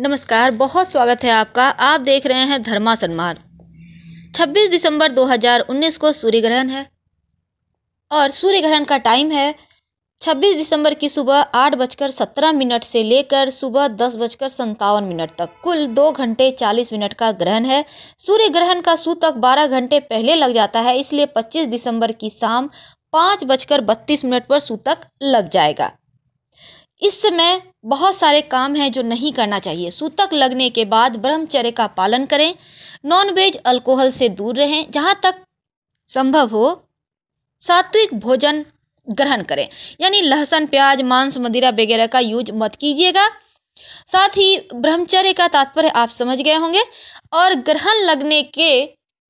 नमस्कार बहुत स्वागत है आपका आप देख रहे हैं धर्मा सन्मार 26 दिसंबर 2019 को सूर्य ग्रहण है और सूर्य ग्रहण का टाइम है 26 दिसंबर की सुबह आठ बजकर सत्रह मिनट से लेकर सुबह दस बजकर संतावन मिनट तक कुल दो घंटे चालीस मिनट का ग्रहण है सूर्य ग्रहण का सूतक बारह घंटे पहले लग जाता है इसलिए पच्चीस दिसंबर की शाम पाँच बजकर बत्तीस मिनट पर सूतक लग जाएगा इस समय बहुत सारे काम हैं जो नहीं करना चाहिए सूतक लगने के बाद ब्रह्मचर्य का पालन करें नॉनवेज अल्कोहल से दूर रहें जहाँ तक संभव हो सात्विक भोजन ग्रहण करें यानी लहसुन प्याज मांस मदिरा वगैरह का यूज मत कीजिएगा साथ ही ब्रह्मचर्य का तात्पर्य आप समझ गए होंगे और ग्रहण लगने के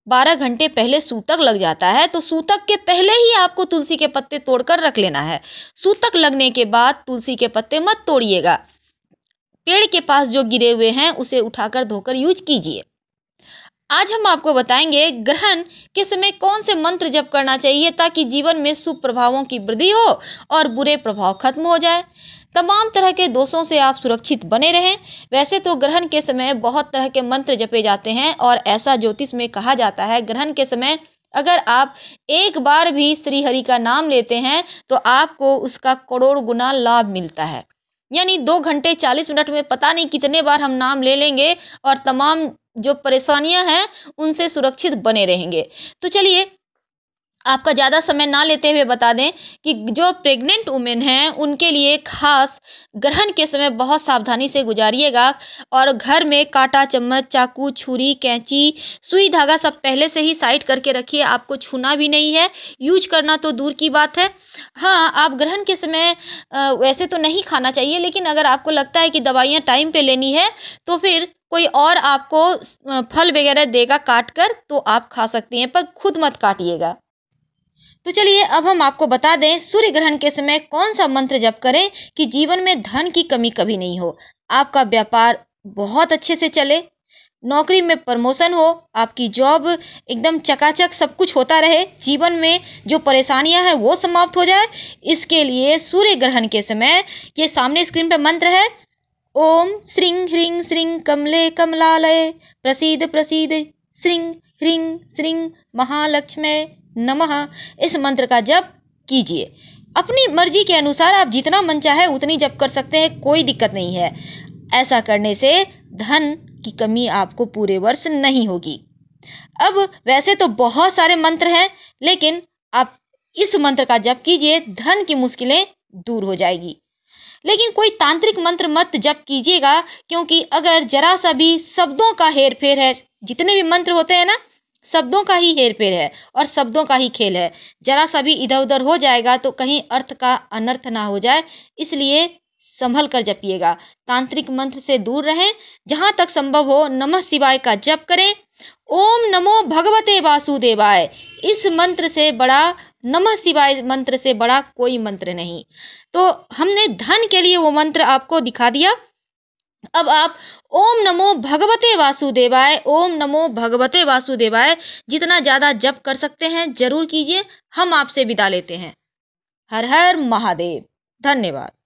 बारह घंटे पहले सूतक लग जाता है तो सूतक के पहले ही आपको तुलसी के पत्ते तोड़कर रख लेना है सूतक लगने के बाद तुलसी के पत्ते मत तोड़िएगा पेड़ के पास जो गिरे हुए हैं उसे उठाकर धोकर यूज कीजिए आज हम आपको बताएंगे ग्रहण के समय कौन से मंत्र जप करना चाहिए ताकि जीवन में शुभ प्रभावों की वृद्धि हो और बुरे प्रभाव खत्म हो जाए तमाम तरह के दोषों से आप सुरक्षित बने रहें वैसे तो ग्रहण के समय बहुत तरह के मंत्र जपे जाते हैं और ऐसा ज्योतिष में कहा जाता है ग्रहण के समय अगर आप एक बार भी श्री हरि का नाम लेते हैं तो आपको उसका करोड़ गुना लाभ मिलता है यानी दो घंटे चालीस मिनट में पता नहीं कितने बार हम नाम ले लेंगे और तमाम जो परेशानियां हैं उनसे सुरक्षित बने रहेंगे तो चलिए आपका ज़्यादा समय ना लेते हुए बता दें कि जो प्रेग्नेंट वुमेन हैं उनके लिए खास ग्रहण के समय बहुत सावधानी से गुजारिएगा और घर में कांटा चम्मच चाकू छुरी कैंची सुई धागा सब पहले से ही साइड करके रखिए आपको छूना भी नहीं है यूज करना तो दूर की बात है हाँ आप ग्रहण के समय वैसे तो नहीं खाना चाहिए लेकिन अगर आपको लगता है कि दवाइयाँ टाइम पर लेनी है तो फिर कोई और आपको फल वगैरह देगा काट कर तो आप खा सकती हैं पर खुद मत काटिएगा तो चलिए अब हम आपको बता दें सूर्य ग्रहण के समय कौन सा मंत्र जप करें कि जीवन में धन की कमी कभी नहीं हो आपका व्यापार बहुत अच्छे से चले नौकरी में प्रमोशन हो आपकी जॉब एकदम चकाचक सब कुछ होता रहे जीवन में जो परेशानियां हैं वो समाप्त हो जाए इसके लिए सूर्य ग्रहण के समय ये सामने स्क्रीन पर मंत्र है ओम श्रृंग ह्रिंग श्रृंग कमले कमलालय प्रसिद्ध प्रसिद्ध श्रृंग ह्रिंग श्रृंग महालक्ष्मय नमः इस मंत्र का जप कीजिए अपनी मर्जी के अनुसार आप जितना मन चाहे उतनी जप कर सकते हैं कोई दिक्कत नहीं है ऐसा करने से धन की कमी आपको पूरे वर्ष नहीं होगी अब वैसे तो बहुत सारे मंत्र हैं लेकिन आप इस मंत्र का जप कीजिए धन की मुश्किलें दूर हो जाएगी लेकिन कोई तांत्रिक मंत्र मत जप कीजिएगा क्योंकि अगर जरा सा भी शब्दों का हेर फेर है जितने भी मंत्र होते हैं ना शब्दों का ही हेर फेर है और शब्दों का ही खेल है जरा सा भी इधर उधर हो जाएगा तो कहीं अर्थ का अनर्थ ना हो जाए इसलिए संभल कर जपिएगा तांत्रिक मंत्र से दूर रहें जहाँ तक संभव हो नमः शिवाय का जप करें ओम नमो भगवते वासुदेवाय इस मंत्र से बड़ा नमः शिवाय मंत्र से बड़ा कोई मंत्र नहीं तो हमने धन के लिए वो मंत्र आपको दिखा दिया अब आप ओम नमो भगवते वासुदेवाय ओम नमो भगवते वासुदेवाय जितना ज़्यादा जप कर सकते हैं जरूर कीजिए हम आपसे विदा लेते हैं हर हर महादेव धन्यवाद